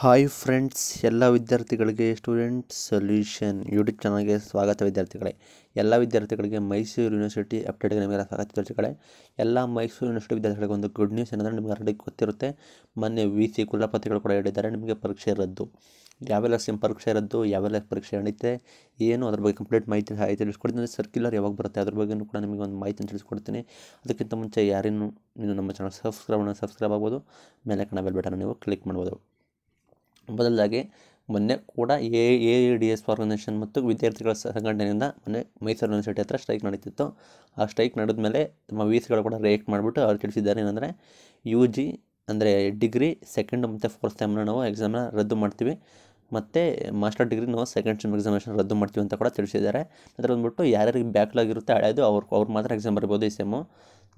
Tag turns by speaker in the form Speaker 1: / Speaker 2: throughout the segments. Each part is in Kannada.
Speaker 1: ಹಾಯ್ ಫ್ರೆಂಡ್ಸ್ ಎಲ್ಲ ವಿದ್ಯಾರ್ಥಿಗಳಿಗೆ ಸ್ಟೂಡೆಂಟ್ ಸೊಲ್ಯೂಷನ್ ಯೂಟ್ಯೂಬ್ ಚಾನಲ್ಗೆ ಸ್ವಾಗತ ವಿದ್ಯಾರ್ಥಿಗಳೇ ಎಲ್ಲ ವಿದ್ಯಾರ್ಥಿಗಳಿಗೆ ಮೈಸೂರು ಯೂನಿವರ್ಸಿಟಿ ಅಪ್ಡೇಟ್ಗೆ ನಿಮಗೆ ಸ್ವಾಗತ ವಿದ್ಯಾರ್ಥಿಗಳೇ ಎಲ್ಲ ಮೈಸೂರು ಯೂನಿವರ್ಸಿಟಿ ವಿದ್ಯಾರ್ಥಿಗಳಿಗೆ ಒಂದು ಗುಡ್ ನ್ಯೂಸ್ ಏನಂದರೆ ನಿಮಗೆ ಆಲ್ರೆಡಿ ಗೊತ್ತಿರುತ್ತೆ ಮೊನ್ನೆ ವಿ ಸಿ ಕುಲಪತಿಗಳು ಕೂಡ ಹೇಳಿದ್ದಾರೆ ನಿಮಗೆ ಪರೀಕ್ಷೆ ರದ್ದು ಯಾವೆಲ್ಲ ಸಿಮ್ ಪರೀಕ್ಷೆ ಇರೋದು ಯಾವೆಲ್ಲ ಪರೀಕ್ಷೆ ನಡೀತೆ ಏನು ಅದ್ರ ಬಗ್ಗೆ ಕಂಪ್ಲೀಟ್ ಮಾಹಿತಿ ಆಯಿತು ಅಂದರೆ ಸರ್ಕ್ಯುಲರ್ ಯಾವಾಗ ಬರುತ್ತೆ ಅದ್ರ ಬಗ್ಗೆಯೂ ಕೂಡ ನಿಮಗೆ ಒಂದು ಮಾಹಿತಿ ತಿಳಿಸ್ಕೊಡ್ತೀನಿ ಅದಕ್ಕಿಂತ ಮುಂಚೆ ಯಾರೇನು ನೀವು ನಮ್ಮ ಚಾನಲ್ ಸಬ್ಸ್ಕ್ರೈಬ್ ಸಬ್ಸ್ಕ್ರೈಬ್ ಆಗ್ಬೋದು ಮೇಲೆ ಕಣ ಬೆಲ್ ಬಟನ್ ನೀವು ಕ್ಲಿಕ್ ಮಾಡ್ಬೋದು ಬದಲಾಗಿ ಮೊನ್ನೆ ಕೂಡ A A D S organisation ಮತ್ತು ವಿದ್ಯಾರ್ಥಿಗಳ ಸಂಘಟನೆಯಿಂದ ಮೊನ್ನೆ ಮೈಸೂರು ಯೂನಿವರ್ಸಿಟಿ ಹತ್ರ ಸ್ಟ್ರೈಕ್ ನಡೀತಿತ್ತು ಆ ಸ್ಟ್ರೈಕ್ ನಡೆದ ಮೇಲೆ ನಮ್ಮ ವಿ ಸಿಗಳು ಕೂಡ ರಿಯಾಕ್ಟ್ ಮಾಡಿಬಿಟ್ಟು ಅವ್ರು ತಿಳಿಸಿದ್ದಾರೆ ಏನಂದರೆ ಯು ಜಿ ಅಂದರೆ ಡಿಗ್ರಿ ಸೆಕೆಂಡ್ ಮತ್ತು ಫೋರ್ತ್ ಸೆಮ್ನ ನಾವು ಎಕ್ಸಾಮ್ನ ರದ್ದು ಮಾಡ್ತೀವಿ ಮತ್ತು ಮಾಸ್ಟರ್ ಡಿಗ್ರಿ ನಾವು ಸೆಕೆಂಡ್ ಸೆಮ್ ಎಕ್ಸಾಮಿನೇಷನ್ ರದ್ದು ಮಾಡ್ತೀವಿ ಅಂತ ಕೂಡ ತಿಳಿಸಿದ್ದಾರೆ ಅದರ ಬಂದ್ಬಿಟ್ಟು ಯಾರ್ಯಾರಿಗೆ ಬ್ಯಾಕ್ಲಾಗಿರುತ್ತೆ ಇರುತ್ತೆ ಹಳೆಯದು ಅವ್ರು ಅವ್ರು ಮಾತ್ರ ಎಕ್ಸಾಮ್ ಬರ್ಬೋದು ಈ ಸೆಮ್ಮು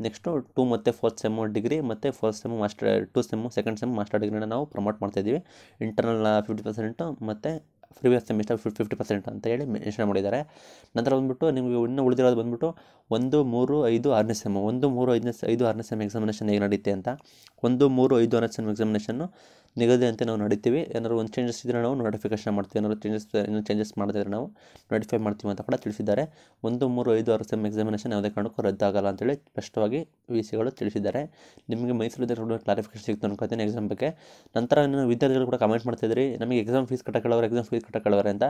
Speaker 1: ನೆಕ್ಸ್ಟು ಟು ಮತ್ತು ಫೋರ್ತ್ ಸೆಮ್ಮು ಡಿಗ್ರಿ ಮತ್ತು fourth sem master two sem second sem master ಡಿಗ್ರಿನ ನಾವು ಪ್ರಮೋಟ್ ಮಾಡ್ತಾಯಿದ್ದೀವಿ ಇಂಟರ್ನಲ್ ಫಿಫ್ಟಿ ಪರ್ಸೆಂಟು ಮತ್ತು previous semester fif fifty percent ಅಂತ ಹೇಳಿ ಮೆನ್ಷನ್ ಮಾಡಿದ್ದಾರೆ ನಂತರ ಬಂದುಬಿಟ್ಟು ನಿಮಗೆ ಇನ್ನೂ ಉಳಿದಿರೋದು ಬಂದುಬಿಟ್ಟು ಒಂದು ಮೂರು ಐದು ಆರನೇ ಸೆಮ್ ಒಂದು ಮೂರು ಐದನೇ ಐದು ಆರನೇ ಸೆಮ್ ಎಕ್ಸಾಮಿನೇಷನ್ ಹೇಗೆ ನಡೆಯುತ್ತೆ ಅಂತ ಒಂದು ಮೂರು ಐದು ಆರನೇ ಸೆಮ್ ಎಕ್ಸಾಮಿನೇಷನ್ನು ನಿಗದಿಯಂತೆ ನಾವು ನಡೀತೀವಿ ಏನಾದ್ರು ಒಂದು ಚೇಂಜಸ್ ಇದ್ದರೆ ನಾವು ನೋಟಿಫಿಕೇಶನ್ ಮಾಡ್ತೀವಿ ಏನಾದರೂ ಚೇಂಜಸ್ ಏನೋ ಚೇಂಜಸ್ ಮಾಡಿದ್ರೆ ನಾವು ನೋಟಿಫೈ ಮಾಡ್ತೀವಿ ಅಂತ ಕೂಡ ತಿಳಿಸಿದ್ದಾರೆ ಒಂದು ಮೂರು ಐದು ಆರು ಸೆಮ್ ಎಕ್ಸಾಮಿನೇಷನ್ ಯಾವುದೇ ಕಾರಣಕ್ಕೂ ರದ್ದಾಗಲ್ಲ ಅಂತೇಳಿ ಸ್ಪಷ್ಟವಾಗಿ ವಿ ಸಿಗಳು ತಿಳಿಸಿದ್ದಾರೆ ನಿಮಗೆ ಮೈಸೂರು ಮೈಸೂರಿದ್ದರೆ ಕ್ಲಾರಿಫಿಕೇಶನ್ ಸಿಗ್ತು ಅನ್ಕೋತೀನಿ ಎಕ್ಸಾಮ್ ಬಗ್ಗೆ ನಂತರ ನಾನು ವಿದ್ಯಾರ್ಥಿಗಳು ಕೂಡ ಕಮೆಂಟ್ ಮಾಡ್ತಾಯಿದ್ರಿ ನಮಗೆ ಎಕ್ಸಾಮ್ ಫೀಸ್ ಕೇಳೋರು ಎಕ್ಸಾಮ್ ಫೀಸ್ ಕೇಳೋರು ಅಂತ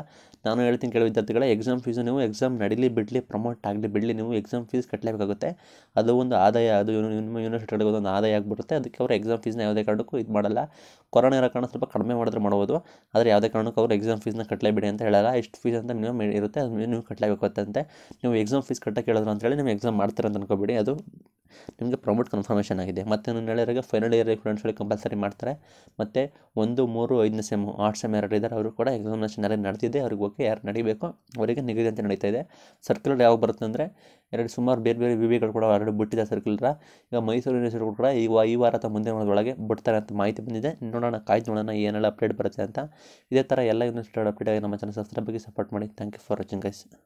Speaker 1: ನಾನು ಹೇಳ್ತೀನಿ ಕೇಳೋ ವಿದ್ಯಾರ್ಥಿಗಳ ಎಕ್ಸಾಮ್ ಫೀಸು ನೀವು ಎಕ್ಸಾಮ್ ನಡೀಲಿ ಬಿಡಲಿ ಪ್ರಮೋಟ್ ಆಗಲಿ ಬಿಡಲಿ ನೀವು ಎಕ್ಸಾಮ್ ಫೀಸ್ ಕಟ್ಟಲೇಬೇಕಾಗುತ್ತೆ ಅದು ಒಂದು ಆದಾಯ ಅದು ನಿಮ್ಮ ಯೂನಿವರ್ಸಿಟಿಗಳಿಗೆ ಒಂದು ಆದಾಯ ಆಗಿಬಿಡುತ್ತೆ ಅದಕ್ಕೆ ಅವರು ಎಕ್ಸಾಮ್ ಫೀಸ್ನ ಯಾವುದೇ ಕಾರಣಕ್ಕೂ ಇದು ಮಾಡಲ್ಲ ಕೊರೋನಾ ಇರೋ ಕಾರಣ ಸ್ವಲ್ಪ ಕಡಿಮೆ ಮಾಡಿದ್ರೆ ಮಾಡ್ಬೋದು ಆದರೆ ಯಾವುದೇ ಕಾರಣಕ್ಕೂ ಅವರು ಎಕ್ಸಾಮ್ ಫೀಸ್ನ ಕಟ್ಟಲೇಬೇಡಿ ಅಂತ ಹೇಳಲ್ಲ ಎಷ್ಟು ಫೀಸ್ ಅಂತ ಮಿನಿಮಮ್ ಇರುತ್ತೆ ಅದು ನೀವು ಕಟ್ಟಲೇಬೇಕು ಅಂತಂತೆ ನೀವು ಎಕ್ಸಾಮ್ ಫೀಸ್ ಕಟ್ಟಕ್ಕೆ ಹೇಳಿದ್ರು ಅಂತೇಳಿ ನೀವು ಎಕ್ಸಾಮ್ ಮಾಡ್ತಾರೆ ಅಂತ ಅನ್ಕೋಬೇಡಿ ಅದು ನಿಮಗೆ ಪ್ರಮೋಟ್ ಕನ್ಫರ್ಮೇಷನ್ ಆಗಿದೆ ಮತ್ತು ನೇಳೆಯವರಿಗೆ ಫೈನಲ್ ಇಯರ್ ಸ್ಟೂಡೆಂಟ್ಸ್ಗಳಿಗೆ ಕಂಪಲ್ಸರಿ ಮಾಡ್ತಾರೆ ಮತ್ತು ಒಂದು ಮೂರು ಐದನೇ ಸೆಮ್ ಆರ್ಟ್ ಸೆಮ್ ಎರಡು ಇದ್ದಾರೆ ಅವರು ಕೂಡ ಎಕ್ಸಾಮಿನೇಷನ್ ಎಲ್ಲ ನಡೆದಿದೆ ಅವ್ರಿಗೆ ಓಕೆ ಯಾರು ನಡೀಬೇಕು ಅವರಿಗೆ ನಿಗದಿ ಅಂತ ನಡೀತಾ ಇದೆ ಸರ್ಕ್ಯುಲರ್ ಯಾವಾಗ ಬರುತ್ತೆ ಅಂದರೆ ಎರಡು ಸುಮಾರು ಬೇರೆ ಬೇರೆ ವಿವಿಗಳು ಕೂಡ ಆಲ್ರೆಡಿ ಬಿಟ್ಟಿದೆ ಸರ್ಕ್ಯುಲರ್ ಈಗ ಮೈಸೂರು ಯೂನಿವರ್ಸಿಟಿ ಕೂಡ ಈ ಈ ವಾರ ಅಥವಾ ಮುಂದಿನ ವಾರದೊಳಗೆ ಬಿಡ್ತಾರೆ ಅಂತ ಮಾಹಿತಿ ಬಂದಿದೆ ನೋಡೋಣ ಕಾಯ್ದು ನೋಡೋಣ ಏನೆಲ್ಲ ಅಪ್ಡೇಟ್ ಬರುತ್ತೆ ಅಂತ ಇದೇ ಥರ ಎಲ್ಲ ಯೂನಿವರ್ಸಿಟಿ ಅಪ್ಡೇಟ್ ಆಗಿ ನಮ್ಮ ಚಾನಲ್ ಸಬ್ಸ್ಕ್ರೈಬ್ ಬಗ್ಗೆ ಸಪೋರ್ಟ್ ಮಾಡಿ thank you for watching guys